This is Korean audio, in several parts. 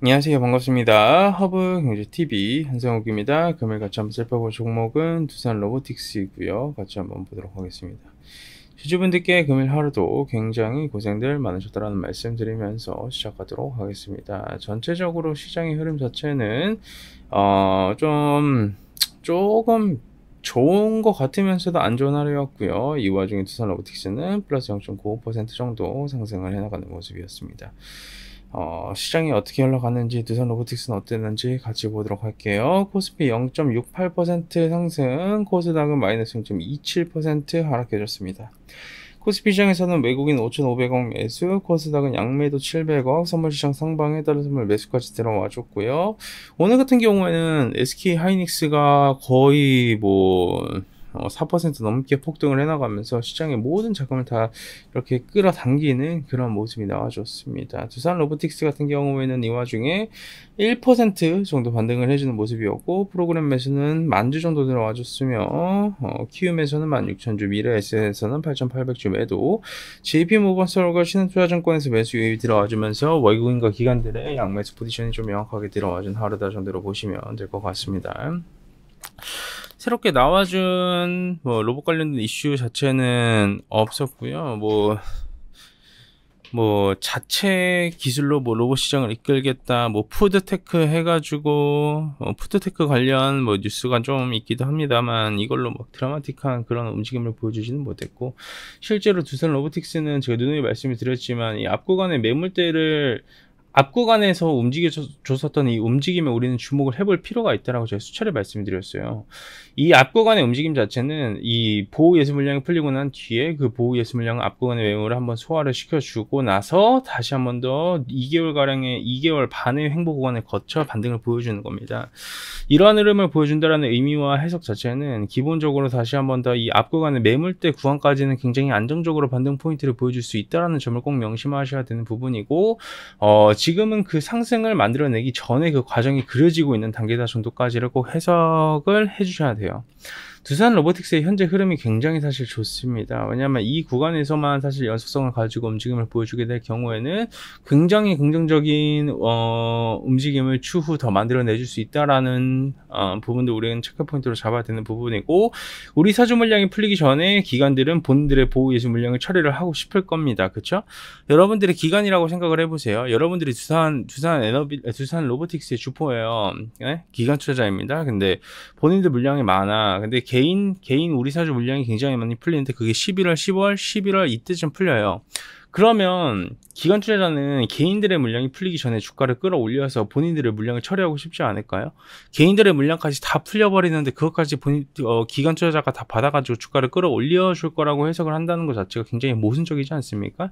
안녕하세요. 반갑습니다. 허브 경제TV 한성욱입니다. 금일 같이 한번 살펴볼 종목은 두산 로보틱스이고요. 같이 한번 보도록 하겠습니다. 주주분들께 금일 하루도 굉장히 고생들 많으셨다라는 말씀 드리면서 시작하도록 하겠습니다. 전체적으로 시장의 흐름 자체는 어, 좀 조금 좋은 것 같으면서도 안 좋은 하루였고요. 이 와중에 두산 로보틱스는 플러스 0.95% 정도 상승을 해나가는 모습이었습니다. 어, 시장이 어떻게 흘러가는지 두산 로보틱스는 어땠는지 같이 보도록 할게요. 코스피 0.68% 상승, 코스닥은 마이너스 0.27% 하락해졌습니다. 코스피 시장에서는 외국인 5,500억 매수, 코스닥은 양매도 700억, 선물시장 상방에 따른 선물 매수까지 들어와줬고요. 오늘 같은 경우에는 SK 하이닉스가 거의 뭐4% 어, 넘게 폭등을 해나가면서 시장의 모든 자금을 다 이렇게 끌어당기는 그런 모습이 나와줬습니다. 두산 로보틱스 같은 경우에는 이 와중에 1% 정도 반등을 해주는 모습이었고 프로그램 매수는 만주 정도 들어와줬으며 어, 키움에서는 16,000주, 미래에셋에서는 8,800주 매도, JP 모건스터과 신한투자증권에서 매수 유입이 들어와주면서 외국인과 기관들의 양매수 포지션이 좀 명확하게 들어와준 하루다 정도로 보시면 될 것 같습니다. 새롭게 나와준 뭐 로봇 관련된 이슈 자체는 없었고요. 뭐뭐 뭐, 자체 기술로 뭐 로봇 시장을 이끌겠다, 뭐 푸드테크 해가지고 뭐 푸드테크 관련 뭐 뉴스가 좀 있기도 합니다만 이걸로 뭐 드라마틱한 그런 움직임을 보여주지는 못했고 실제로 두산 로보틱스는 제가 누누이 말씀을 드렸지만 이 앞구간에 매물대를 앞구간에서 움직여줬었던 이 움직임에 우리는 주목을 해볼 필요가 있다라고 제가 수차례 말씀드렸어요. 이 앞구간의 움직임 자체는 이 보호 예습 물량이 풀리고 난 뒤에 그 보호 예습 물량을 앞구간의 외모를 한번 소화를 시켜주고 나서 다시 한번 더 2개월가량의 2개월 반의 횡보 구간을 거쳐 반등을 보여주는 겁니다. 이러한 흐름을 보여준다라는 의미와 해석 자체는 기본적으로 다시 한번 더 이 앞구간의 매물대 구간까지는 굉장히 안정적으로 반등 포인트를 보여줄 수 있다라는 점을 꼭 명심하셔야 되는 부분이고 어, 지금은 그 상승을 만들어내기 전에 그 과정이 그려지고 있는 단계다 정도까지라고 해석을 해주셔야 돼요. 두산 로보틱스의 현재 흐름이 굉장히 사실 좋습니다. 왜냐하면 이 구간에서만 사실 연속성을 가지고 움직임을 보여주게 될 경우에는 굉장히 긍정적인 어, 움직임을 추후 더 만들어내줄 수 있다라는 어, 부분도 우리는 체크 포인트로 잡아야 되는 부분이고 우리 사주 물량이 풀리기 전에 기관들은 본인들의 보호 예수 물량을 처리를 하고 싶을 겁니다. 그렇죠? 여러분들의 기간이라고 생각을 해보세요. 여러분들이 두산 두산 에너비 두산 로보틱스의 주포예요. 네? 기관 투자자입니다. 근데 본인들 물량이 많아. 근데 개 개인 개인 우리 사주 물량이 굉장히 많이 풀리는데 그게 11월, 10월, 11월 이때쯤 풀려요. 그러면 기관 투자자는 개인들의 물량이 풀리기 전에 주가를 끌어올려서 본인들의 물량을 처리하고 싶지 않을까요? 개인들의 물량까지 다 풀려버리는데 그것까지 본인 어, 기관 투자자가 다 받아가지고 주가를 끌어올려 줄 거라고 해석을 한다는 것 자체가 굉장히 모순적이지 않습니까?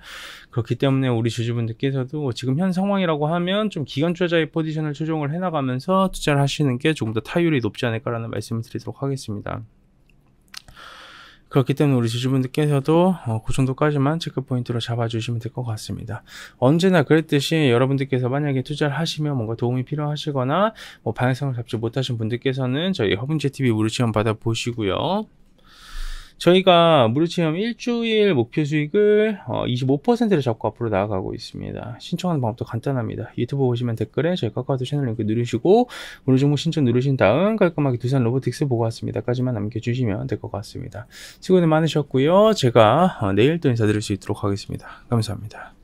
그렇기 때문에 우리 주주분들께서도 지금 현 상황이라고 하면 좀 기관 투자자의 포지션을 조정을 해나가면서 투자를 하시는 게 조금 더 타율이 높지 않을까라는 말씀을 드리도록 하겠습니다. 그렇기 때문에 우리 지주분들께서도 어, 그 정도까지만 체크 포인트로 잡아주시면 될 것 같습니다. 언제나 그랬듯이 여러분들께서 만약에 투자를 하시면 뭔가 도움이 필요하시거나 뭐 방향성을 잡지 못하신 분들께서는 저희 허분제 TV 무료 시험 받아보시고요. 저희가 무료체험 일주일 목표 수익을 25%를 어, 잡고 앞으로 나아가고 있습니다. 신청하는 방법도 간단합니다. 유튜브 보시면 댓글에 저희 카카오톡 채널 링크 누르시고 무료 정보 신청 누르신 다음 깔끔하게 두산 로보틱스 보고 왔습니다까지만 남겨주시면 될 것 같습니다. 수고는 많으셨고요. 제가 어, 내일 또 인사드릴 수 있도록 하겠습니다. 감사합니다.